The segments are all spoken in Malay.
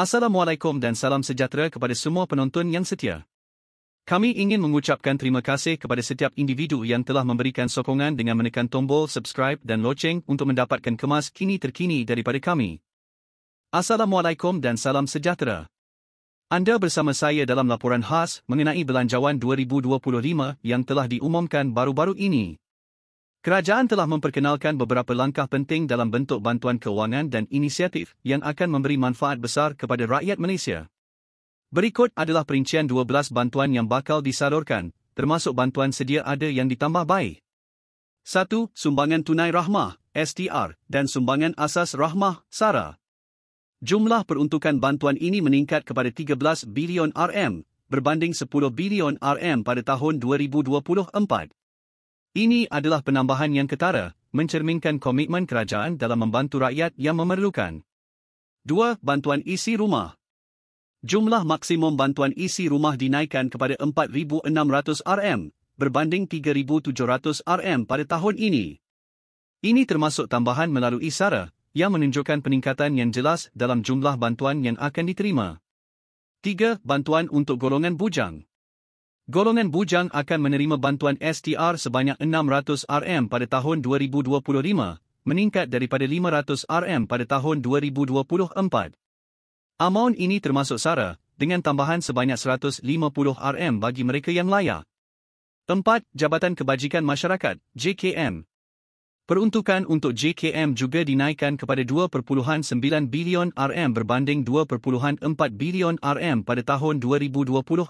Assalamualaikum dan salam sejahtera kepada semua penonton yang setia. Kami ingin mengucapkan terima kasih kepada setiap individu yang telah memberikan sokongan dengan menekan tombol subscribe dan loceng untuk mendapatkan kemas kini terkini daripada kami. Assalamualaikum dan salam sejahtera. Anda bersama saya dalam laporan khas mengenai belanjawan 2025 yang telah diumumkan baru-baru ini. Kerajaan telah memperkenalkan beberapa langkah penting dalam bentuk bantuan kewangan dan inisiatif yang akan memberi manfaat besar kepada rakyat Malaysia. Berikut adalah perincian 12 bantuan yang bakal disalurkan, termasuk bantuan sedia ada yang ditambah baik. 1. Sumbangan Tunai Rahmah, STR, dan Sumbangan Asas Rahmah, SARA. Jumlah peruntukan bantuan ini meningkat kepada 13 bilion RM berbanding 10 bilion RM pada tahun 2024. Ini adalah penambahan yang ketara, mencerminkan komitmen kerajaan dalam membantu rakyat yang memerlukan. 2. Bantuan isi rumah Jumlah maksimum bantuan isi rumah dinaikkan kepada 4,600 RM berbanding 3,700 RM pada tahun ini. Ini termasuk tambahan melalui SARA yang menunjukkan peningkatan yang jelas dalam jumlah bantuan yang akan diterima. 3. Bantuan untuk golongan bujang Golongan bujang akan menerima bantuan STR sebanyak 600 RM pada tahun 2025, meningkat daripada 500 RM pada tahun 2024. Amount ini termasuk SARA, dengan tambahan sebanyak 150 RM bagi mereka yang layak. 4. Jabatan Kebajikan Masyarakat, JKM Peruntukan untuk JKM juga dinaikkan kepada 2.9 bilion RM berbanding 2.4 bilion RM pada tahun 2024.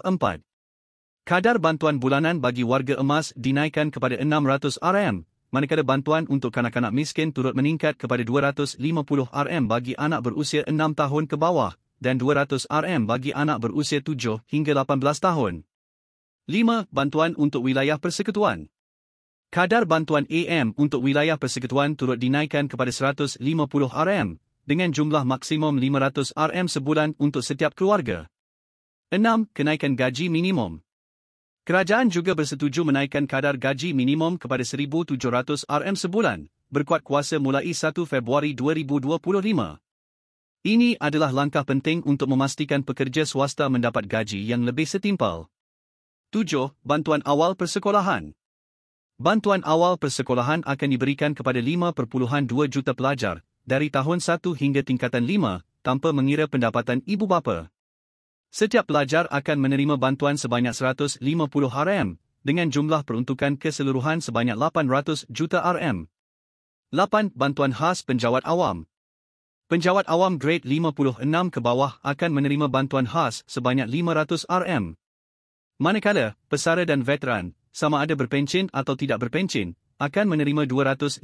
Kadar bantuan bulanan bagi warga emas dinaikkan kepada 600 RM, manakala bantuan untuk kanak-kanak miskin turut meningkat kepada 250 RM bagi anak berusia 6 tahun ke bawah dan 200 RM bagi anak berusia 7 hingga 18 tahun. 5. Bantuan untuk wilayah persekutuan Kadar bantuan AM untuk wilayah persekutuan turut dinaikkan kepada 150 RM dengan jumlah maksimum 500 RM sebulan untuk setiap keluarga. 6. Kenaikan gaji minimum Kerajaan juga bersetuju menaikkan kadar gaji minimum kepada 1,700 RM sebulan, berkuat kuasa mulai 1 Februari 2025. Ini adalah langkah penting untuk memastikan pekerja swasta mendapat gaji yang lebih setimpal. 7. Bantuan Awal Persekolahan Bantuan awal persekolahan akan diberikan kepada 5.2 juta pelajar dari tahun 1 hingga tingkatan 5 tanpa mengira pendapatan ibu bapa. Setiap pelajar akan menerima bantuan sebanyak 150 RM dengan jumlah peruntukan keseluruhan sebanyak 800 juta RM. 8. Bantuan khas penjawat awam. Penjawat awam grade 56 ke bawah akan menerima bantuan khas sebanyak 500 RM. Manakala, pesara dan veteran, sama ada berpencin atau tidak berpencin, akan menerima 250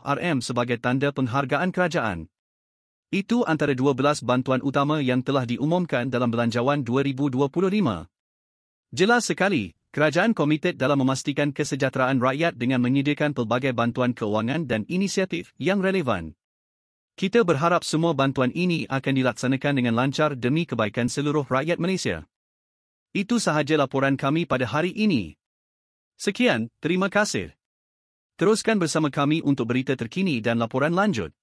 RM sebagai tanda penghargaan kerajaan. Itu antara 12 bantuan utama yang telah diumumkan dalam Belanjawan 2025. Jelas sekali, kerajaan komited dalam memastikan kesejahteraan rakyat dengan menyediakan pelbagai bantuan kewangan dan inisiatif yang relevan. Kita berharap semua bantuan ini akan dilaksanakan dengan lancar demi kebaikan seluruh rakyat Malaysia. Itu sahaja laporan kami pada hari ini. Sekian, terima kasih. Teruskan bersama kami untuk berita terkini dan laporan lanjut.